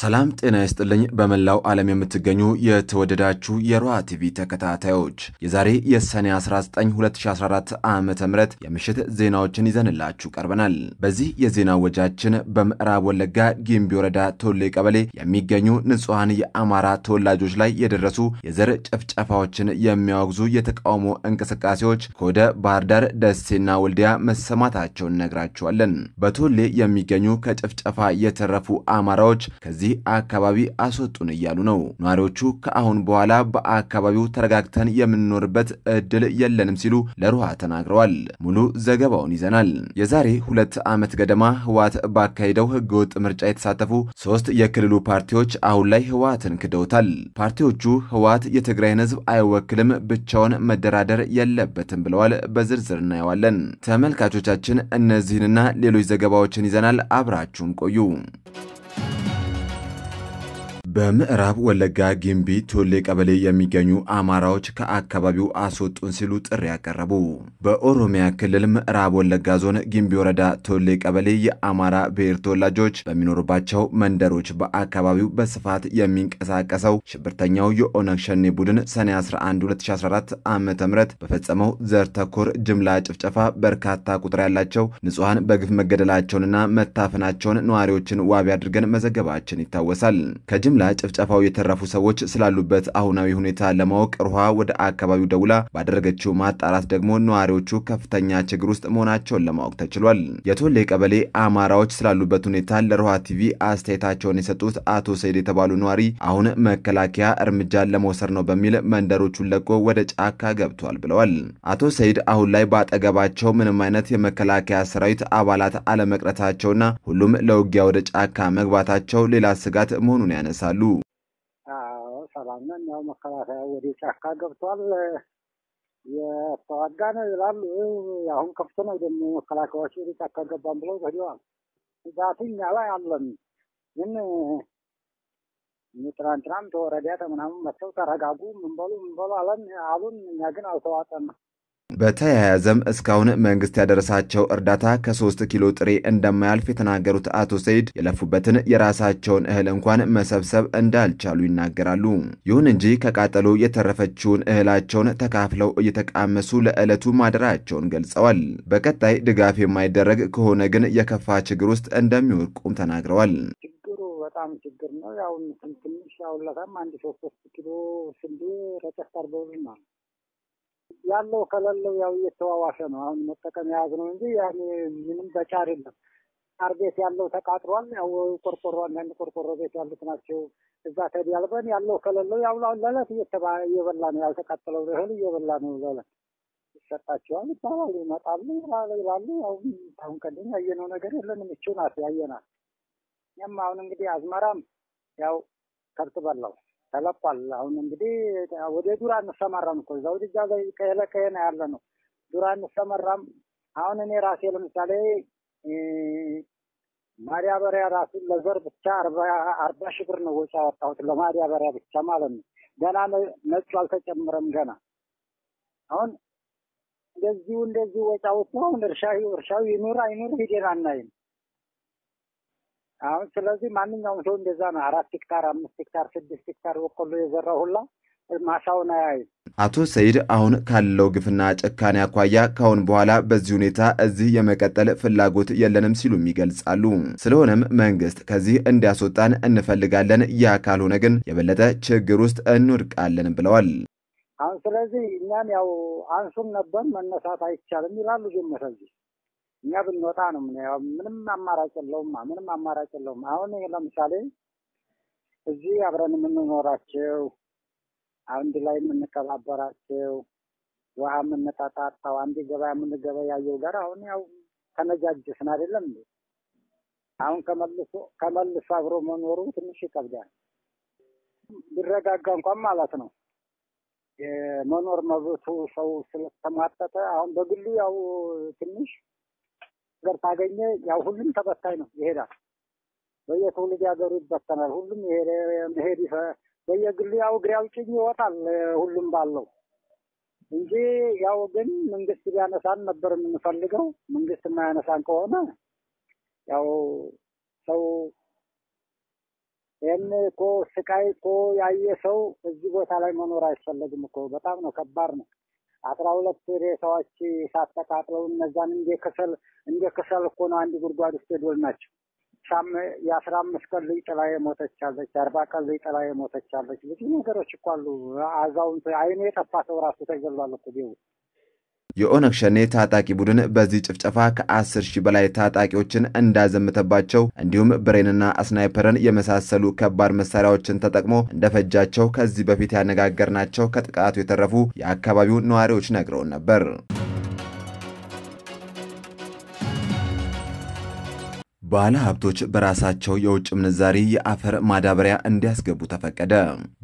ሰላም ጤና ይስጥልኝ። በመላው ዓለም የምትገኙ የተወደዳችሁ የሮሃ ቲቪ ተከታታዮች የዛሬ የሰኔ 19 2014 ዓ ም የምሽት ዜናዎችን ይዘንላችሁ ቀርበናል። በዚህ የዜና ወጃችን በምዕራብ ወለጋ ጊምቢ ወረዳ ቶሌ ቀበሌ የሚገኙ ንጹሐን የአማራ ተወላጆች ላይ የደረሱ የዘር ጭፍጨፋዎችን የሚያወግዙ የተቃውሞ እንቅስቃሴዎች ከወደ ባህር ዳር፣ ደሴና ወልዲያ መሰማታቸውን ነግራችኋለን። በቶሌ የሚገኙ ከጭፍጨፋ የተረፉ አማራዎች ከዚህ ከዚህ አካባቢ አስወጡን እያሉ ነው። ነዋሪዎቹ ከአሁን በኋላ በአካባቢው ተረጋግተን የምንኖርበት እድል የለንም ሲሉ ለሩሃ ተናግረዋል። ሙሉ ዘገባውን ይዘናል። የዛሬ ሁለት ዓመት ገደማ ህወሓት ባካሄደው ህገወጥ ምርጫ የተሳተፉ ሶስት የክልሉ ፓርቲዎች አሁን ላይ ህወሓትን ክደውታል። ፓርቲዎቹ ህወሓት የትግራይን ህዝብ አይወክልም፣ ብቻውን መደራደር የለበትም ብለዋል። በዝርዝር እናየዋለን። ተመልካቾቻችን እነዚህንና ሌሎች ዘገባዎችን ይዘናል። አብራችሁን ቆዩ። በምዕራብ ወለጋ ጊምቢ ቶሌ ቀበሌ የሚገኙ አማራዎች ከአካባቢው አስወጡን ሲሉ ጥሪ ያቀረቡ። በኦሮሚያ ክልል ምዕራብ ወለጋ ዞን ጊምቢ ወረዳ ቶሌ ቀበሌ የአማራ ብሔር ተወላጆች በሚኖሩባቸው መንደሮች በአካባቢው በስፋት የሚንቀሳቀሰው ሽብርተኛው የኦነግ ሸኔ ቡድን ሰኔ 11 2014 ዓ ም በፈጸመው ዘር ተኮር ጅምላ ጭፍጨፋ በርካታ ቁጥር ያላቸው ንጹሐን በግፍ መገደላቸውንና መታፈናቸውን ነዋሪዎችን ዋቢ አድርገን መዘገባችን ይታወሳል። ከጅምላ ጭፍጨፋው የተረፉ ሰዎች ስላሉበት አሁናዊ ሁኔታ ለማወቅ ሩሃ ወደ አካባቢው ደውላ ባደረገችው ማጣራት ደግሞ ነዋሪዎቹ ከፍተኛ ችግር ውስጥ መሆናቸውን ለማወቅ ተችሏል። የቶሌ ቀበሌ አማራዎች ስላሉበት ሁኔታ ለሩሃ ቲቪ አስተያየታቸውን የሰጡት አቶ ሰይድ የተባሉ ነዋሪ አሁን መከላከያ እርምጃ ለመውሰድ ነው በሚል መንደሮቹን ለቆ ወደ ጫካ ገብቷል ብለዋል። አቶ ሰይድ አሁን ላይ በአጠገባቸው ምንም አይነት የመከላከያ ሰራዊት አባላት አለመቅረታቸውና ሁሉም ለውጊያ ወደ ጫካ መግባታቸው ሌላ ስጋት መሆኑን ያነሳሉ። ይላሉ። ሰላም ነን፣ ያው መከላከያ ወደ ጫካ ገብቷል የተዋጋን ይላሉ። አሁን ከፍቶ ነው ደግሞ መከላከያዎች ወደ ጫካ ገባን ብለው ሄደዋል። እዛቱ እኛ ላይ አለን ግን ትናንትናም ተወረዳ ተምናምን መጥተው ተረጋጉ ምንበሉ ምንበሉ አለን አሉን። እኛ ግን አልተዋጠም። በተያያዘም እስካሁን መንግስት ያደረሳቸው እርዳታ ከሶስት ኪሎ ጥሬ እንደማያልፍ የተናገሩት አቶ ሰይድ የለፉበትን የራሳቸውን እህል እንኳን መሰብሰብ እንዳልቻሉ ይናገራሉ። ይሁን እንጂ ከቃጠሎ የተረፈችውን እህላቸውን ተካፍለው እየተቃመሱ ለዕለቱ ማደራቸውን ገልጸዋል። በቀጣይ ድጋፍ የማይደረግ ከሆነ ግን የከፋ ችግር ውስጥ እንደሚወድቁም ተናግረዋል። በጣም ችግር ነው። ያው ትንሽ ያውለታም አንድ ሶስት ሶስት ኪሎ ስንዴ ረጨት አርገውልናል ያለው ከሌለው ያው እየተዋዋሸ ነው። አሁን መጠቀም የያዝ ነው እንጂ ያኔ ምንም በጫር የለም። ጫር ቤት ያለው ተቃጥሯል። ያው ቆርቆሮ አንዳንድ ቆርቆሮ ቤት ያሉት ናቸው። እዛ ተዲያልበን ያለው ከሌለው ያው ለዕለት እየበላ ነው። ያልተቃጠለው እህል እየበላ ነው። ለዕለት ይሰጣቸዋል ይባላል። ይመጣሉ ይላሉ። ያው አሁን ቀደም ያየነው ነገር የለንም። ይችው ናት ያየናት። እኛም አሁን እንግዲህ አዝመራም ያው ከብት በላው ተለቋል። አሁን እንግዲህ ወደ ዱር አንሰማራም እኮ እዛ ወደዛ ላይ ከሄለ ከሄነ ያለ ነው። ዱር አንሰማራም። አሁን እኔ ራሴ ለምሳሌ ማዳበሪያ ራሱ ለዘር ብቻ አርባ ሺህ ብር ነው ወጪ ያወጣሁት ለማዳበሪያ ብቻ ማለት ነው። ገና ነጩ አልተጨምረም ገና አሁን እንደዚሁ እንደዚሁ ወጪ አወጣሁ። አሁን እርሻ እርሻው ይኑር አይኑር ሂደን አናይም። አሁን ስለዚህ ማንኛውም ሰው እንደዛ ነው። አራት ሄክታር፣ አምስት ሄክታር፣ ስድስት ሄክታር በቆሎ የዘራ ሁላ ማሳውን አያይም። አቶ ሰይድ አሁን ካለው ግፍና ጭካኔ አኳያ ካሁን በኋላ በዚህ ሁኔታ እዚህ የመቀጠል ፍላጎት የለንም ሲሉም ይገልጻሉ። ስለሆነም መንግስት ከዚህ እንዲያስወጣን እንፈልጋለን፣ ያ ካልሆነ ግን የበለጠ ችግር ውስጥ እንወድቃለን ብለዋል። አሁን ስለዚህ እኛም ያው አንሱም ነበር መነሳት አይቻልም ይላሉ ጀመሰዚህ እኛ ብንወጣ ነው ምንም አማራጭ የለውም። ምንም አማራጭ የለውም። አሁን ለምሳሌ እዚህ አብረን የምንኖራቸው አንድ ላይ የምንከባበራቸው ውሃ የምንጠጣጣው አንድ ገበያ የምንገበያየው ጋር አሁን ያው ተነጃጅስን አይደለም አሁን ከመልሶ ከመልሶ አብሮ መኖሩ ትንሽ ይከብዳል። ቢረጋጋ እንኳን ማለት ነው የመኖር መብቱ ሰው ስለተሟጠጠ አሁን በግሉ ያው ትንሽ ነገር ካገኘ ያው ሁሉም ተበታኝ ነው ይሄዳል። በየትውልድ ሀገሩ ይበተናል። ሁሉም ይሄ መሄድ በየግሉ ያው እግሬ አውጭኝ ይወጣል ሁሉም ባለው እንጂ ያው ግን መንግስት ቢያነሳን ነበር የምንፈልገው። መንግስት የማያነሳን ከሆነ ያው ሰው ይህን እኮ ስቃይ እኮ ያየ ሰው እዚህ ቦታ ላይ መኖር አይፈለግም እኮ በጣም ነው ከባድ ነው። አስራ ሁለት ሬሳዎች እሳት እነዛን እንደ ከሰል እንደ ከሰል እኮ ነው አንድ ጉድጓድ ውስጥ የዶል ናቸው። ሻም የአስራ አምስት ቀን ልጅ ጥላ የሞተች አለች። የአርባ ቀን ልጅ ጥላ የሞተች አለች። ብዙ ነገሮች እኮ አሉ። አዛውንት አይኑ የጠፋ ሰው ራሱ ተገሏል እኮ ቤው የኦነግ ሸኔ ታጣቂ ቡድን በዚህ ጭፍጨፋ ከ10 ሺህ በላይ ታጣቂዎችን እንዳዘምተባቸው እንዲሁም ብሬንና ስናይፐርን የመሳሰሉ ከባድ መሳሪያዎችን ተጠቅሞ እንደፈጃቸው ከዚህ በፊት ያነጋገርናቸው ከጥቃቱ የተረፉ የአካባቢው ነዋሪዎች ነግረውን ነበር። ባለ ሀብቶች በራሳቸው የውጭ ምንዛሪ የአፈር ማዳበሪያ እንዲያስገቡ ተፈቀደ።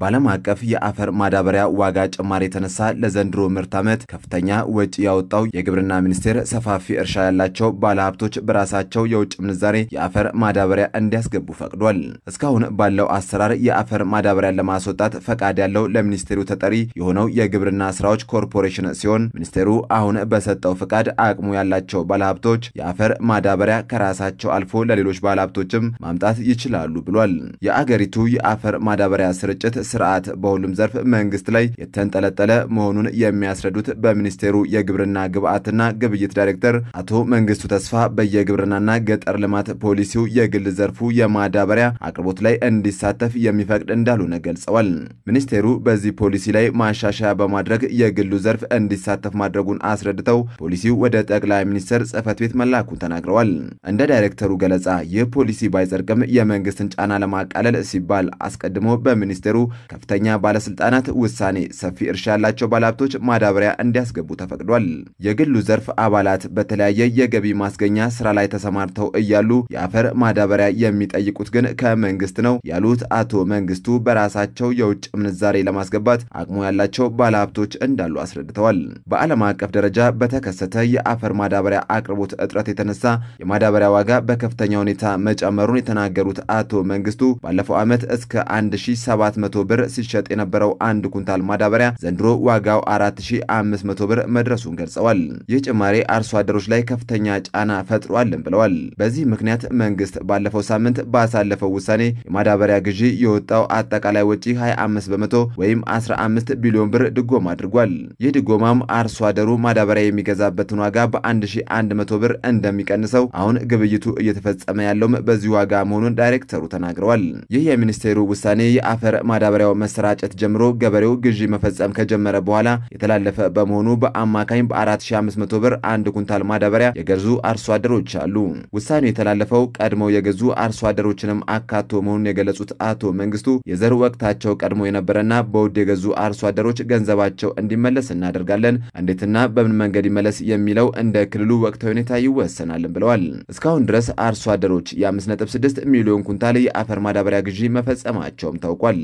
በዓለም አቀፍ የአፈር ማዳበሪያ ዋጋ ጭማሪ የተነሳ ለዘንድሮ ምርት ዓመት ከፍተኛ ወጪ ያወጣው የግብርና ሚኒስቴር ሰፋፊ እርሻ ያላቸው ባለ ሀብቶች በራሳቸው የውጭ ምንዛሪ የአፈር ማዳበሪያ እንዲያስገቡ ፈቅዷል። እስካሁን ባለው አሰራር የአፈር ማዳበሪያን ለማስወጣት ፈቃድ ያለው ለሚኒስቴሩ ተጠሪ የሆነው የግብርና ስራዎች ኮርፖሬሽን ሲሆን ሚኒስቴሩ አሁን በሰጠው ፈቃድ አቅሙ ያላቸው ባለ ሀብቶች የአፈር ማዳበሪያ ከራሳቸው አልፎ ተሳትፎ ለሌሎች ባለሀብቶችም ማምጣት ይችላሉ ብሏል። የአገሪቱ የአፈር ማዳበሪያ ስርጭት ስርዓት በሁሉም ዘርፍ መንግስት ላይ የተንጠለጠለ መሆኑን የሚያስረዱት በሚኒስቴሩ የግብርና ግብዓትና ግብይት ዳይሬክተር አቶ መንግስቱ ተስፋ በየግብርናና ገጠር ልማት ፖሊሲው የግል ዘርፉ የማዳበሪያ አቅርቦት ላይ እንዲሳተፍ የሚፈቅድ እንዳልሆነ ገልጸዋል። ሚኒስቴሩ በዚህ ፖሊሲ ላይ ማሻሻያ በማድረግ የግሉ ዘርፍ እንዲሳተፍ ማድረጉን አስረድተው ፖሊሲው ወደ ጠቅላይ ሚኒስትር ጽህፈት ቤት መላኩን ተናግረዋል። እንደ ዳይሬክተሩ ገለጻ። ይህ ፖሊሲ ባይጸድቅም የመንግስትን ጫና ለማቃለል ሲባል አስቀድሞ በሚኒስቴሩ ከፍተኛ ባለስልጣናት ውሳኔ ሰፊ እርሻ ያላቸው ባለሀብቶች ማዳበሪያ እንዲያስገቡ ተፈቅዷል። የግሉ ዘርፍ አባላት በተለያየ የገቢ ማስገኛ ስራ ላይ ተሰማርተው እያሉ የአፈር ማዳበሪያ የሚጠይቁት ግን ከመንግስት ነው ያሉት አቶ መንግስቱ በራሳቸው የውጭ ምንዛሬ ለማስገባት አቅሙ ያላቸው ባለሀብቶች እንዳሉ አስረድተዋል። በዓለም አቀፍ ደረጃ በተከሰተ የአፈር ማዳበሪያ አቅርቦት እጥረት የተነሳ የማዳበሪያ ዋጋ በከፍ በከፍተኛ ሁኔታ መጨመሩን የተናገሩት አቶ መንግስቱ ባለፈው ዓመት እስከ 1700 ብር ሲሸጥ የነበረው አንድ ኩንታል ማዳበሪያ ዘንድሮ ዋጋው 4500 ብር መድረሱን ገልጸዋል። ይህ ጭማሪ አርሶ አደሮች ላይ ከፍተኛ ጫና ፈጥሯልን ብለዋል። በዚህ ምክንያት መንግስት ባለፈው ሳምንት ባሳለፈው ውሳኔ የማዳበሪያ ግዢ የወጣው አጠቃላይ ወጪ 25 በመቶ ወይም 15 ቢሊዮን ብር ድጎማ አድርጓል። ይህ ድጎማም አርሶ አደሩ ማዳበሪያ የሚገዛበትን ዋጋ በ1100 ብር እንደሚቀንሰው አሁን ግብይቱ እየተ እየተፈጸመ ያለውም በዚህ ዋጋ መሆኑን ዳይሬክተሩ ተናግረዋል። ይህ የሚኒስቴሩ ውሳኔ የአፈር ማዳበሪያው መሰራጨት ጀምሮ ገበሬው ግዢ መፈጸም ከጀመረ በኋላ የተላለፈ በመሆኑ በአማካኝ በ4500 ብር አንድ ኩንታል ማዳበሪያ የገዙ አርሶ አደሮች አሉ። ውሳኔው የተላለፈው ቀድመው የገዙ አርሶ አደሮችንም አካቶ መሆኑን የገለጹት አቶ መንግስቱ የዘር ወቅታቸው ቀድሞ የነበረና በውድ የገዙ አርሶ አደሮች ገንዘባቸው እንዲመለስ እናደርጋለን፣ እንዴትና በምን መንገድ ይመለስ የሚለው እንደ ክልሉ ወቅታዊ ሁኔታ ይወሰናልን ብለዋል። እስካሁን ድረስ አርሶ አደሮች የ5.6 ሚሊዮን ኩንታል የአፈር ማዳበሪያ ግዢ መፈጸማቸውም ታውቋል።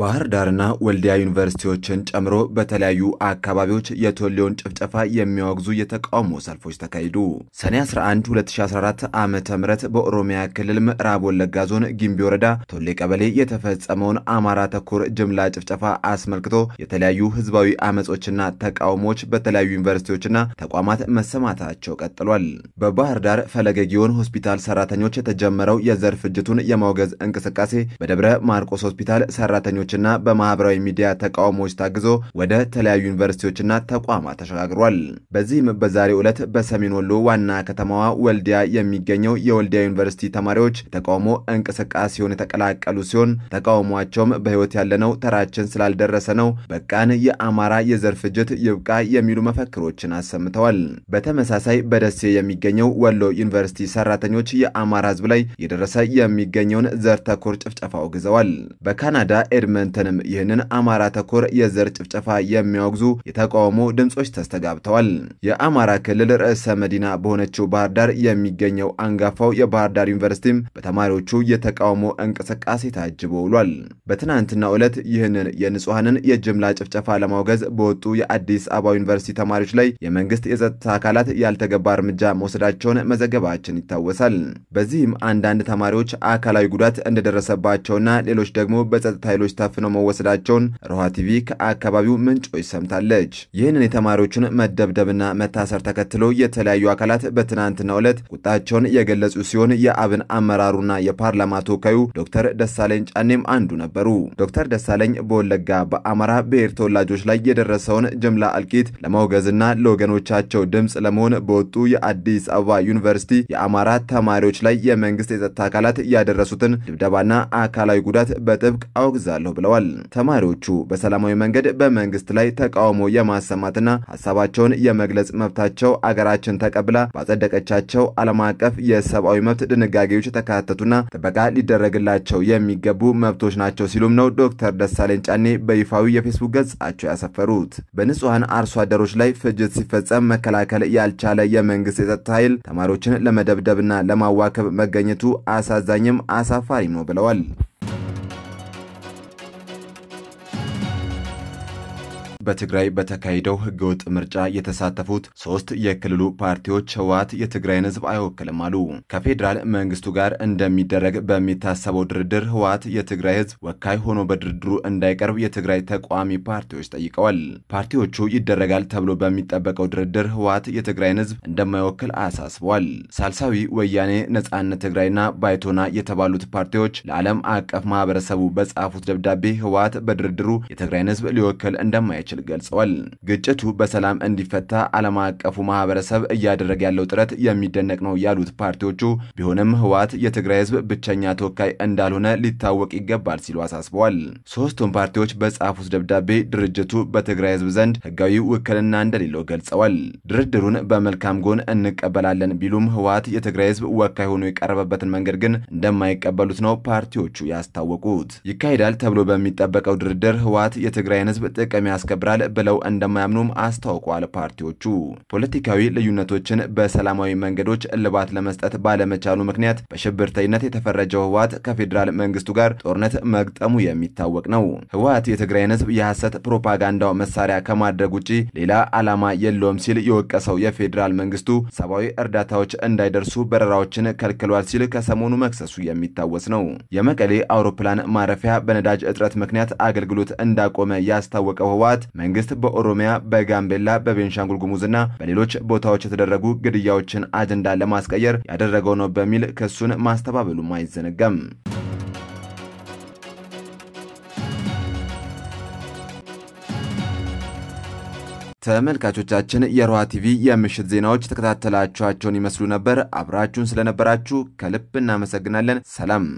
ባህር ዳርና ወልዲያ ዩኒቨርሲቲዎችን ጨምሮ በተለያዩ አካባቢዎች የቶሌውን ጭፍጨፋ የሚያወግዙ የተቃውሞ ሰልፎች ተካሂዱ። ሰኔ 11 2014 ዓ ም በኦሮሚያ ክልል ምዕራብ ወለጋ ዞን ጊምቢ ወረዳ ቶሌ ቀበሌ የተፈጸመውን አማራ ተኮር ጅምላ ጭፍጨፋ አስመልክቶ የተለያዩ ህዝባዊ አመጾችና ተቃውሞዎች በተለያዩ ዩኒቨርሲቲዎችና ተቋማት መሰማታቸው ቀጥሏል። በባህር ዳር ፈለገ ጊዮን ሆስፒታል ሰራተኞች የተጀመረው የዘር ፍጅቱን የማውገዝ እንቅስቃሴ በደብረ ማርቆስ ሆስፒታል ሰራተኞች ሰልፈኞችና በማህበራዊ ሚዲያ ተቃውሞዎች ታግዞ ወደ ተለያዩ ዩኒቨርሲቲዎችና ተቋማት ተሸጋግሯል። በዚህም በዛሬ ዕለት በሰሜን ወሎ ዋና ከተማዋ ወልዲያ የሚገኘው የወልዲያ ዩኒቨርሲቲ ተማሪዎች ተቃውሞ እንቅስቃሴውን የተቀላቀሉ ሲሆን ተቃውሟቸውም በህይወት ያለነው ተራችን ስላልደረሰ ነው፣ በቃን፣ የአማራ የዘር ፍጅት ይብቃ የሚሉ መፈክሮችን አሰምተዋል። በተመሳሳይ በደሴ የሚገኘው ወሎ ዩኒቨርሲቲ ሰራተኞች የአማራ ህዝብ ላይ የደረሰ የሚገኘውን ዘር ተኮር ጭፍጨፋ አውግዘዋል። በካናዳ ኤድ በአድመንተንም ይህንን አማራ ተኮር የዘር ጭፍጨፋ የሚያወግዙ የተቃውሞ ድምፆች ተስተጋብተዋል። የአማራ ክልል ርዕሰ መዲና በሆነችው ባህር ዳር የሚገኘው አንጋፋው የባህር ዳር ዩኒቨርሲቲም በተማሪዎቹ የተቃውሞ እንቅስቃሴ ታጅቦ ውሏል። በትናንትናው ዕለት ይህንን የንጹሐንን የጅምላ ጭፍጨፋ ለማውገዝ በወጡ የአዲስ አበባ ዩኒቨርሲቲ ተማሪዎች ላይ የመንግስት የጸጥታ አካላት ያልተገባ እርምጃ መውሰዳቸውን መዘገባችን ይታወሳል። በዚህም አንዳንድ ተማሪዎች አካላዊ ጉዳት እንደደረሰባቸውና ሌሎች ደግሞ በጸጥታ ኃይሎች ታፍነው መወሰዳቸውን ሮሃ ቲቪ ከአካባቢው ምንጮች ሰምታለች። ይህንን የተማሪዎቹን መደብደብና መታሰር ተከትሎ የተለያዩ አካላት በትናንትናው ዕለት ቁጣቸውን የገለጹ ሲሆን የአብን አመራሩና የፓርላማ ተወካዩ ዶክተር ደሳለኝ ጫኔም አንዱ ነበሩ። ዶክተር ደሳለኝ በወለጋ በአማራ ብሔር ተወላጆች ላይ የደረሰውን ጅምላ እልቂት ለማውገዝና ለወገኖቻቸው ድምፅ ለመሆን በወጡ የአዲስ አበባ ዩኒቨርሲቲ የአማራ ተማሪዎች ላይ የመንግስት የጸጥታ አካላት ያደረሱትን ድብደባና አካላዊ ጉዳት በጥብቅ አውግዛለሁ ነው ብለዋል። ተማሪዎቹ በሰላማዊ መንገድ በመንግስት ላይ ተቃውሞ የማሰማትና ሀሳባቸውን የመግለጽ መብታቸው አገራችን ተቀብላ ባጸደቀቻቸው ዓለም አቀፍ የሰብአዊ መብት ድንጋጌዎች የተካተቱና ጥበቃ ሊደረግላቸው የሚገቡ መብቶች ናቸው ሲሉም ነው ዶክተር ደሳለኝ ጫኔ በይፋዊ የፌስቡክ ገጻቸው ያሰፈሩት። በንጹሐን አርሶ አደሮች ላይ ፍጅት ሲፈጸም መከላከል ያልቻለ የመንግስት የጸጥታ ኃይል ተማሪዎችን ለመደብደብና ለማዋከብ መገኘቱ አሳዛኝም አሳፋሪም ነው ብለዋል። በትግራይ በተካሄደው ህገወጥ ምርጫ የተሳተፉት ሶስት የክልሉ ፓርቲዎች ህወሓት የትግራይን ህዝብ አይወክልም አሉ። ከፌዴራል መንግስቱ ጋር እንደሚደረግ በሚታሰበው ድርድር ህወሓት የትግራይ ህዝብ ወካይ ሆኖ በድርድሩ እንዳይቀርብ የትግራይ ተቃዋሚ ፓርቲዎች ጠይቀዋል። ፓርቲዎቹ ይደረጋል ተብሎ በሚጠበቀው ድርድር ህወሓት የትግራይን ህዝብ እንደማይወክል አሳስበዋል። ሳልሳዊ ወያኔ ነጻነት ትግራይና ባይቶና የተባሉት ፓርቲዎች ለዓለም አቀፍ ማህበረሰቡ በጻፉት ደብዳቤ ህወሓት በድርድሩ የትግራይን ህዝብ ሊወክል እንደማይችል እንደማይችል ገልጸዋል። ግጭቱ በሰላም እንዲፈታ ዓለም አቀፉ ማህበረሰብ እያደረገ ያለው ጥረት የሚደነቅ ነው ያሉት ፓርቲዎቹ ቢሆንም ህወሓት የትግራይ ህዝብ ብቸኛ ተወካይ እንዳልሆነ ሊታወቅ ይገባል ሲሉ አሳስበዋል። ሶስቱም ፓርቲዎች በጻፉት ደብዳቤ ድርጅቱ በትግራይ ህዝብ ዘንድ ህጋዊ ውክልና እንደሌለው ገልጸዋል። ድርድሩን በመልካም ጎን እንቀበላለን ቢሉም ህወሓት የትግራይ ህዝብ ወካይ ሆኖ የቀረበበትን መንገድ ግን እንደማይቀበሉት ነው ፓርቲዎቹ ያስታወቁት። ይካሄዳል ተብሎ በሚጠበቀው ድርድር ህወሓት የትግራይን ህዝብ ጥቅም ያስከብ ሊበራል ብለው እንደማያምኑም አስታውቋል። ፓርቲዎቹ ፖለቲካዊ ልዩነቶችን በሰላማዊ መንገዶች እልባት ለመስጠት ባለመቻሉ ምክንያት በሽብርተኝነት የተፈረጀው ህወሓት ከፌዴራል መንግስቱ ጋር ጦርነት መግጠሙ የሚታወቅ ነው። ህወሓት የትግራይን ህዝብ የሐሰት ፕሮፓጋንዳው መሳሪያ ከማድረግ ውጭ ሌላ ዓላማ የለውም ሲል የወቀሰው የፌዴራል መንግስቱ ሰብአዊ እርዳታዎች እንዳይደርሱ በረራዎችን ከልክሏል ሲል ከሰሞኑ መክሰሱ የሚታወስ ነው። የመቀሌ አውሮፕላን ማረፊያ በነዳጅ እጥረት ምክንያት አገልግሎት እንዳቆመ ያስታወቀው ህወሓት መንግስት በኦሮሚያ በጋምቤላ በቤንሻንጉል ጉሙዝና በሌሎች ቦታዎች የተደረጉ ግድያዎችን አጀንዳ ለማስቀየር ያደረገው ነው በሚል ክሱን ማስተባበሉም አይዘነጋም። ተመልካቾቻችን የሮሃ ቲቪ የምሽት ዜናዎች ተከታተላችኋቸውን ይመስሉ ነበር። አብራችሁን ስለነበራችሁ ከልብ እናመሰግናለን። ሰላም